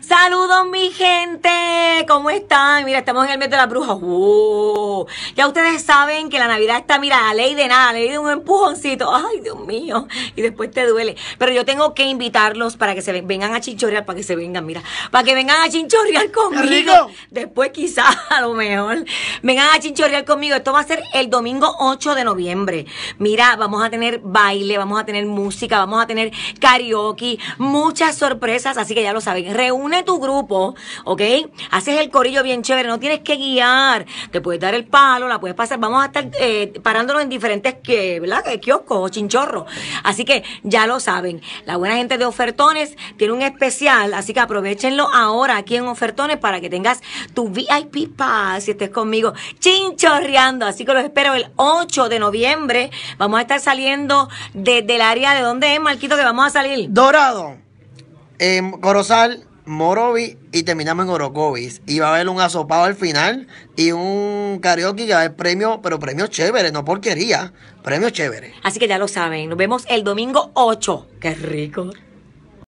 Saludos mi gente, ¿cómo están? Mira, estamos en el mes de la Bruja. Ya ustedes saben que la Navidad está, mira, a ley de nada, a ley de un empujoncito. ¡Ay, Dios mío! Y después te duele. Pero yo tengo que invitarlos para que se vengan a chinchorrear, para que se vengan, mira, para que vengan a chinchorrear conmigo. Después quizás, a lo mejor, vengan a chinchorrear conmigo. Esto va a ser el domingo 8 de noviembre. Mira, vamos a tener baile, vamos a tener música, vamos a tener karaoke, muchas sorpresas, así que ya lo saben. Reúne tu grupo, ¿ok? Haces el corillo bien chévere, no tienes que guiar, te puedes dar el palo, la puedes pasar. Vamos a estar eh, parándonos en diferentes que, ¿verdad? kioscos o chinchorros. Así que ya lo saben. La buena gente de Ofertones tiene un especial, así que aprovechenlo ahora aquí en Ofertones para que tengas tu VIP Pass si estés conmigo chinchorreando. Así que los espero el 8 de noviembre. Vamos a estar saliendo desde el área de donde es, Marquito, que vamos a salir. Dorado, en Corozal, Morovi y terminamos en Orocovis. Y va a haber un asopado al final y un karaoke que va a haber premio, pero premios chévere, no porquería, premios chévere. Así que ya lo saben, nos vemos el domingo 8. ¡Qué rico!